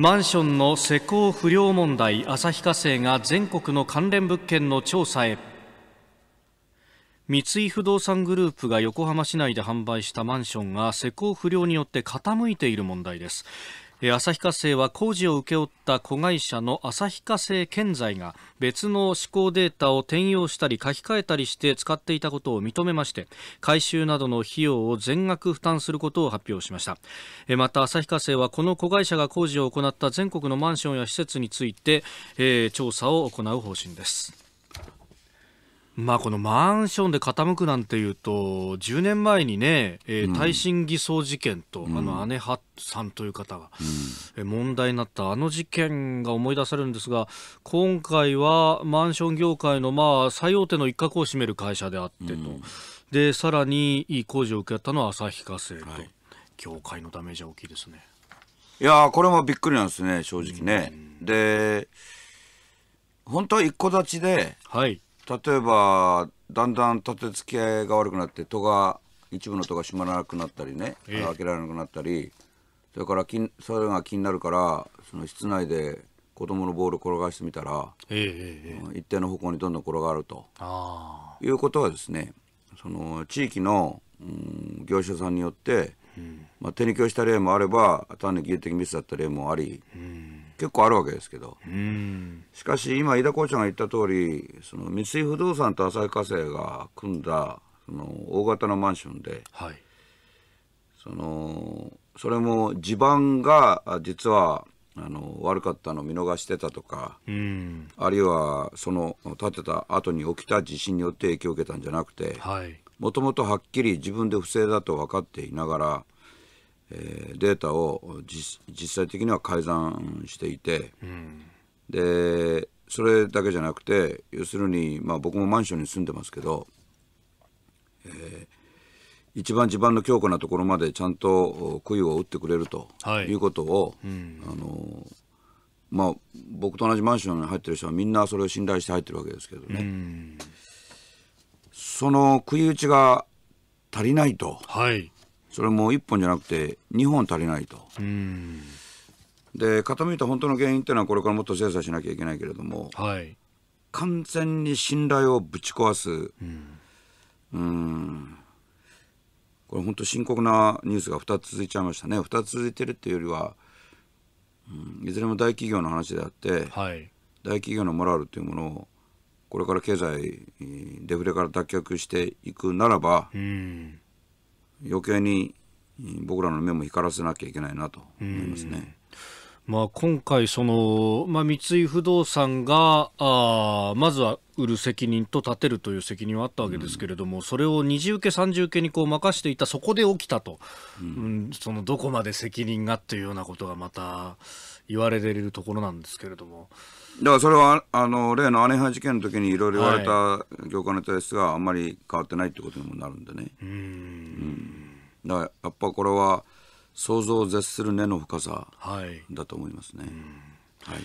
マンションの施工不良問題旭化成が全国の関連物件の調査へ三井不動産グループが横浜市内で販売したマンションが施工不良によって傾いている問題です旭化成は工事を請け負った子会社の旭化成建材が別の施工データを転用したり書き換えたりして使っていたことを認めまして改修などの費用を全額負担することを発表しましたまた旭化成はこの子会社が工事を行った全国のマンションや施設について、えー、調査を行う方針ですまあ、このマンションで傾くなんていうと、10年前にね、えー、耐震偽装事件と、うん、あの姉はさんという方が、うん、問題になったあの事件が思い出されるんですが、今回はマンション業界のまあ最大手の一角を占める会社であってと、うん、でさらにいい工事を受けたのは旭化成と、はい、業界のダメージは大きいですね。いやこれもびっくりなんですね、正直ね。で、本当は一戸立ちで、はい例えばだんだん立て付けが悪くなって戸が一部の戸が閉まらなくなったりね、え開けられなくなったりそれからそれが気になるからその室内で子供のボール転がしてみたら、ええ、一定の方向にどんどん転がるということはですねその地域の、うん、業者さんによって、うん、まあ、手に供した例もあれば単に技術的ミスだった例もあり、うん結構あるわけですけど、しかし今、飯田校長が言った通り、その三井不動産と旭化成が組んだその大型のマンションで、はい、そのそれも地盤が実はあの悪かったのを見逃してたとか、あるいはその建てた後に起きた地震によって影響を受けたんじゃなくて、もともとはっきり自分で不正だと分かっていながら、えデータを実際的には改ざんしていて、うん、でそれだけじゃなくて要するに、まあ、僕もマンションに住んでますけど、えー、一番地盤の強固なところまでちゃんと杭を打ってくれるということを、うん、あのまあ、僕と同じマンションに入ってる人はみんなそれを信頼して入ってるわけですけどね。うん、その杭打ちが足りないと。はいそれも1本じゃなくて2本足りないと。で傾いた本当の原因っていうのはこれからもっと精査しなきゃいけないけれども、はい、完全に信頼をぶち壊す、うん、これ本当深刻なニュースが2つ続いちゃいましたね2つ続いてるっていうよりは、うん、いずれも大企業の話であって、はい、大企業のモラルというものをこれから経済デフレから脱却していくならば、う余計に僕らの目も光らせなきゃいけないなと思いますね。まあ、今回その、まあ、三井不動産があまずは売る責任と立てるという責任はあったわけですけれども、うん、それを二次受け、三次受けにこう任していた、そこで起きたと、うん、うん、そのどこまで責任がっていうようなことがまた言われているところなんですけれども。だからそれはあの例の姉派事件の時にいろいろ言われた業界の体質があんまり変わってないってことにもなるんでね。はい、うんだからやっぱこれは想像を絶する根の深さだと思いますね。はい、はい